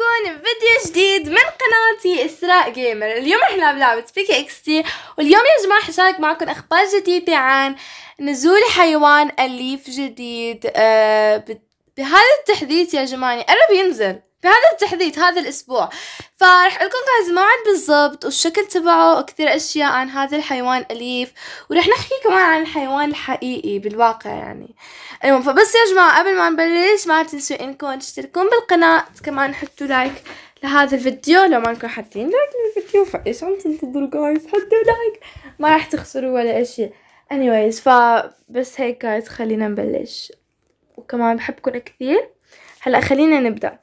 معكم بفيديو جديد من قناتي اسراء جيمر اليوم احنا بلعبة بيك اكس تي واليوم يا جماعة حشارك معكم اخبار جديدة عن نزول حيوان اليف جديد آه بهذا التحديث يا جماعة يعني قرب ينزل بهذا التحديث هذا الأسبوع فرح لكم جايز موعد بالضبط والشكل تبعه وكثير أشياء عن هذا الحيوان الأليف ورح نحكي كمان عن الحيوان الحقيقي بالواقع يعني المهم فبس يا جماعة قبل ما نبلش ما تنسوا إنكم تشتركون بالقناة كمان حطوا لايك لهذا الفيديو لو ما انكم حاطين لايك للفيديو فايش عم تنتظروا جايز حطوا لايك ما راح تخسروا ولا اشي anyways فبس هيك جايز خلينا نبلش وكمان بحبكم كثير هلا خلينا نبدأ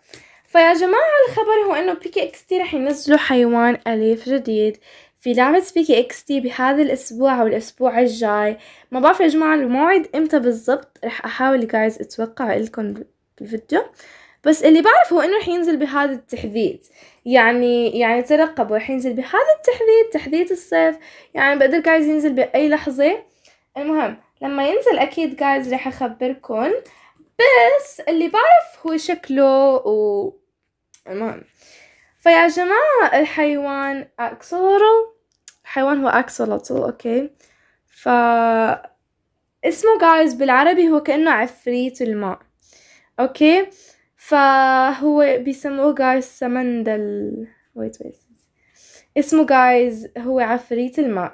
فيا جماعة الخبر هو انه بيكي اكس تي رح ينزلوا حيوان اليف جديد في لعبة بيكي اكس تي بهذا الاسبوع او الاسبوع الجاي ما بعرف يا جماعة الموعد امتى بالضبط رح احاول جايز اتوقع لكم بالفيديو بس اللي بعرف هو انه رح ينزل بهذا التحديد يعني يعني ترقبوا رح ينزل بهذا التحديد تحديد الصيف يعني بقدر جايز ينزل باي لحظة المهم لما ينزل اكيد جايز رح اخبركم بس اللي بعرف هو شكله و المهم فيا جماعة الحيوان أكسولورل الحيوان هو أكسولوتل أوكي ف اسمه جايز بالعربي هو كأنه عفريت الماء أوكي فهو بيسموه جايز سمندل ويت ويت اسمه جايز هو عفريت الماء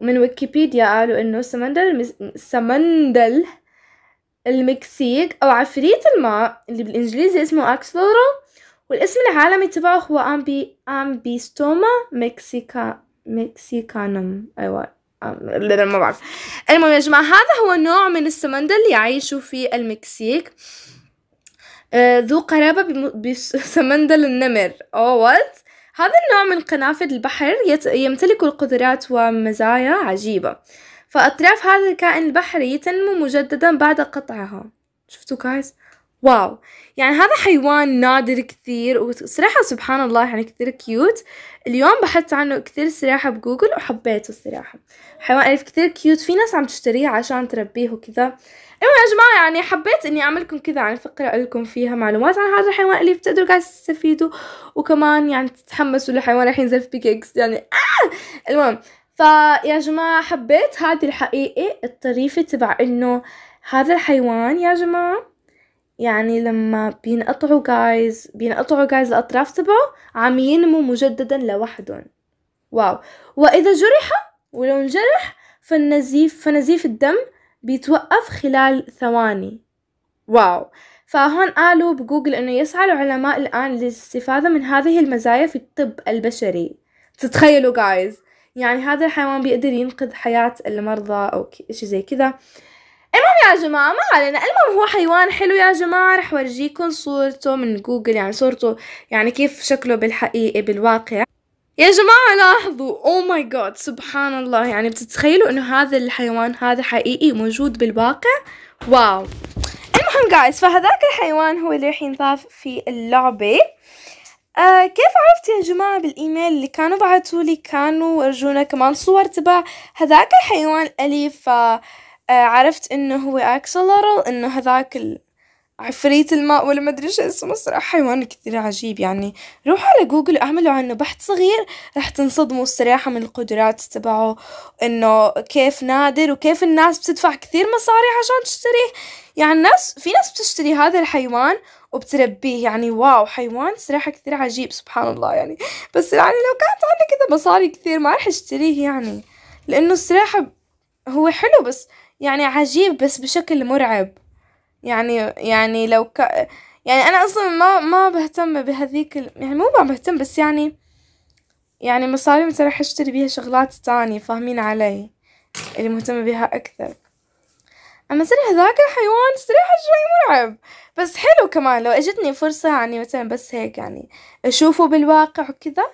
من ويكيبيديا قالوا انه سمندل سمندل المكسيك او عفريت الماء اللي بالانجليزي اسمه اكسلورو والاسم العالمي تبعه هو أمبي أمبيستوما مكسيكا مكسيكانم أيوة ما بعرف المهم يا جماعة هذا هو نوع من السمندل اللي يعيشوا في المكسيك آه، ذو قرابة بسمندل النمر أو oh, وات هذا النوع من قنافذ البحر يمتلك القدرات ومزايا عجيبة فأطراف هذا الكائن البحري تنمو مجددا بعد قطعها شفتوا كايز؟ واو يعني هذا حيوان نادر كثير وصراحة سبحان الله يعني كثير كيوت اليوم بحثت عنه كثير صراحة بجوجل وحبيته الصراحة حيوان ألف كثير كيوت في ناس عم تشتريه عشان تربيه وكذا المهم يا جماعة يعني حبيت إني أعملكم كذا عن يعني فقرة لكم فيها معلومات عن هذا الحيوان اللي بتقدروا قاعد تستفيدوا وكمان يعني تتحمسوا لحيوان رح ينزل في بيكيكس يعني آه! المهم فيا جماعة حبيت هذه الحقيقة الطريفة تبع إنه هذا الحيوان يا جماعة يعني لما بينقطعوا جايز بينقطعوا جايز الأطراف تبعه عم ينمو مجددا لوحدهم واو وإذا جرح ولو انجرح فالنزيف فنزيف الدم بيتوقف خلال ثواني واو فهون قالوا بجوجل انه يسعى العلماء الان للاستفاده من هذه المزايا في الطب البشري تتخيلوا جايز يعني هذا الحيوان بيقدر ينقذ حياة المرضى او شيء زي كذا المهم يا جماعة ما علينا المهم هو حيوان حلو يا جماعة رح ورجيكم صورته من جوجل يعني صورته يعني كيف شكله بالحقيقة بالواقع يا جماعة لاحظوا او ماي جاد سبحان الله يعني بتتخيلوا انه هذا الحيوان هذا حقيقي موجود بالواقع واو المهم جايز فهذاك الحيوان هو اللي رح ينضاف في اللعبة آه كيف عرفت يا جماعة بالإيميل اللي كانوا بعتولي كانوا ورجونا كمان صور تبع هذاك الحيوان الأليف آه آه، عرفت انه هو اكسلرال انه هذاك عفريت الماء ولا ما ادري ايش اسمه صراحه حيوان كثير عجيب يعني روحوا على جوجل اعملوا عنه بحث صغير راح تنصدموا الصراحه من القدرات تبعه انه كيف نادر وكيف الناس بتدفع كثير مصاري عشان تشتريه يعني الناس في ناس بتشتري هذا الحيوان وبتربيه يعني واو حيوان صراحه كثير عجيب سبحان الله يعني بس يعني لو كانت عندي كذا مصاري كثير ما راح اشتريه يعني لانه الصراحه هو حلو بس يعني عجيب بس بشكل مرعب يعني يعني لو ك... يعني انا اصلا ما ما بهتم بهذيك ال... يعني مو ما بهتم بس يعني يعني مصاري مثلا راح اشتري بيها شغلات تانية فاهمين علي اللي مهتمة بها اكثر اما صراحة هذاك الحيوان صراحة شوي مرعب بس حلو كمان لو اجتني فرصة يعني مثلا بس هيك يعني اشوفه بالواقع وكذا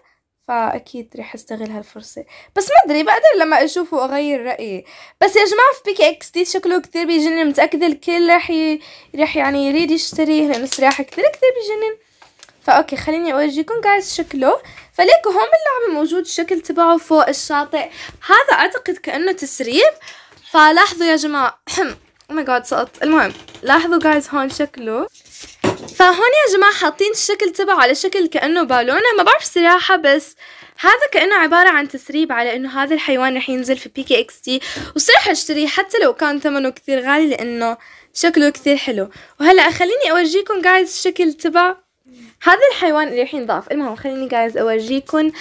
فاكيد رح استغل هالفرصه بس ما ادري بقدر لما اشوفه اغير رايي بس يا جماعه في بيك اكس دي شكله كثير بيجنن متاكده الكل رح ي... رح يعني يريد يشتريه لانه صراحة كثير كثير بيجنن فاوكي خليني اورجيكم جايز شكله فليكو هون باللعبه موجود الشكل تبعه فوق الشاطئ هذا اعتقد كانه تسريب فلاحظوا يا جماعه او ماي جاد سقط المهم لاحظوا جايز هون شكله فهون يا جماعة حاطين الشكل تبعه على شكل كأنه بالونة ما بعرف صراحة بس هذا كأنه عبارة عن تسريب على إنه هذا الحيوان رح ينزل في بي كي إكس تي وصراحة اشتريه حتى لو كان ثمنه كثير غالي لأنه شكله كثير حلو وهلأ خليني أورجيكم جايز الشكل تبع هذا الحيوان اللي رح ينضاف المهم خليني جايز أورجيكم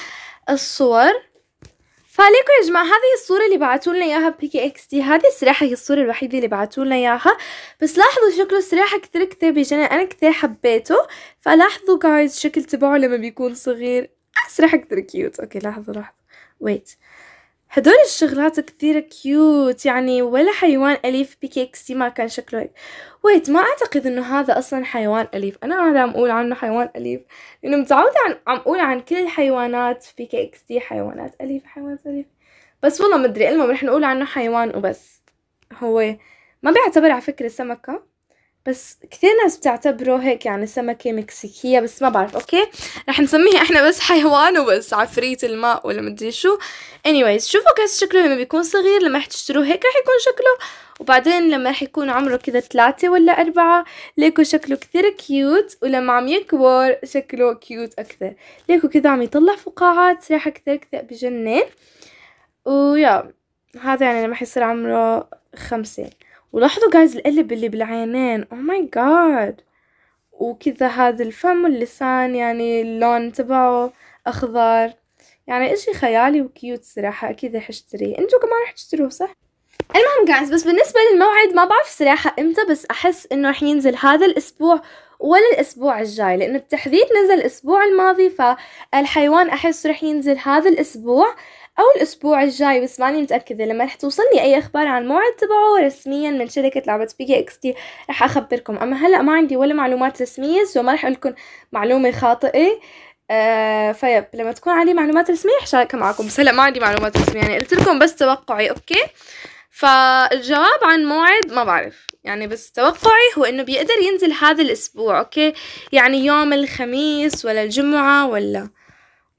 الصور فعليكم يا جماعه هذه الصوره اللي بعتوا لنا اياها بيكي اكس تي هذه السلاحه هي الصوره الوحيده اللي بعتوا لنا اياها بس لاحظوا شكله السلاحه كثير كثير بيجنن انا كثير حبيته فلاحظوا جايز شكل تبعه لما بيكون صغير آه، سلاحه كثير كيوت اوكي لاحظوا لاحظوا ويت هدول الشغلات كثير كيوت يعني ولا حيوان أليف بكيكسي ما كان شكله هيك ويت ما أعتقد إنه هذا أصلا حيوان أليف أنا ما عم أقول عنه حيوان أليف لأنه متعودة عن عم أقول عن كل الحيوانات بكيكسي حيوانات أليف حيوانات أليف بس والله مدري المهم رح نقول عنه حيوان وبس هو ما بيعتبر على فكرة سمكة بس كثير ناس بتعتبره هيك يعني سمكة مكسيكية بس ما بعرف اوكي رح نسميها احنا بس حيوان وبس عفريت الماء ولا مدري شو anyways شوفوا كيف شكله لما بيكون صغير لما رح تشتروه هيك رح يكون شكله وبعدين لما رح يكون عمره كذا ثلاثة ولا أربعة ليكو شكله كثير كيوت ولما عم يكبر شكله كيوت أكثر ليكو كذا عم يطلع فقاعات رح كثير كثير بجنن ويا هذا يعني لما حيصير عمره خمسة ولاحظوا جايز القلب اللي بالعينين او ماي جاد وكذا هذا الفم واللسان يعني اللون تبعه اخضر يعني اشي خيالي وكيوت صراحة اكيد رح اشتريه انتو كمان رح تشتروه صح؟ المهم جايز بس بالنسبة للموعد ما بعرف صراحة امتى بس احس انه رح ينزل هذا الاسبوع ولا الاسبوع الجاي لانه التحديث نزل الاسبوع الماضي فالحيوان احس رح ينزل هذا الاسبوع أو الأسبوع الجاي بس ماني متأكدة لما رح توصلني أي أخبار عن الموعد تبعه رسميا من شركة لعبة بيكي إكس تي رح أخبركم أما هلأ ما عندي ولا معلومات رسمية سو ما رح أقولكم معلومة خاطئة آه فيب لما تكون عندي معلومات رسمية رح معكم بس هلأ ما عندي معلومات رسمية يعني قلت لكم بس توقعي أوكي فالجواب عن موعد ما بعرف يعني بس توقعي هو انه بيقدر ينزل هذا الاسبوع اوكي يعني يوم الخميس ولا الجمعة ولا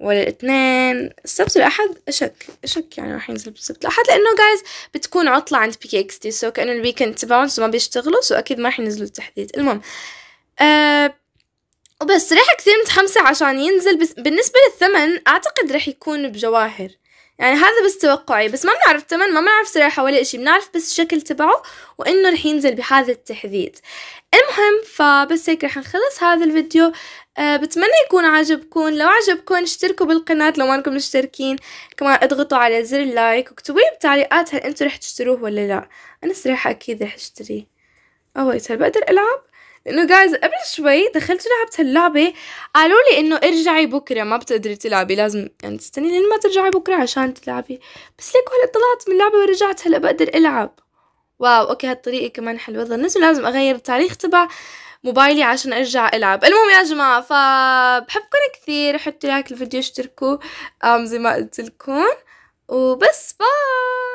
الاثنين السبت الاحد اشك اشك يعني راح ينزل بالسبت الاحد لانه جايز بتكون عطله عند بي اكس تي سو كانه الويكند تبعهم سو ما بيشتغلوا سو اكيد ما راح ينزلوا التحديث المهم أه وبس رح كثير متحمسة عشان ينزل بس بالنسبة للثمن أعتقد رح يكون بجواهر يعني هذا بس توقعي بس ما بنعرف تمن ما بنعرف صراحة ولا اشي بنعرف بس الشكل تبعه وانه رح ينزل بهذا التحديد المهم فبس هيك رح نخلص هذا الفيديو أه بتمنى يكون عجبكم لو عجبكم اشتركوا بالقناة لو ما انكم مشتركين كمان اضغطوا على زر اللايك واكتبوا لي بتعليقات هل انتم رح تشتروه ولا لا انا صراحة اكيد رح اشتريه اوه هل بقدر العب انه جايز قبل شوي دخلت لعبت هاللعبه قالوا لي انه ارجعي بكره ما بتقدري تلعبي لازم يعني تستني لين ما ترجعي بكره عشان تلعبي بس ليك هلا طلعت من اللعبه ورجعت هلا بقدر العب واو اوكي هالطريقه كمان حلوه ظنيت لازم اغير التاريخ تبع موبايلي عشان ارجع العب المهم يا جماعه فبحبكم كثير حطوا لايك الفيديو اشتركوا زي ما قلت لكم وبس باي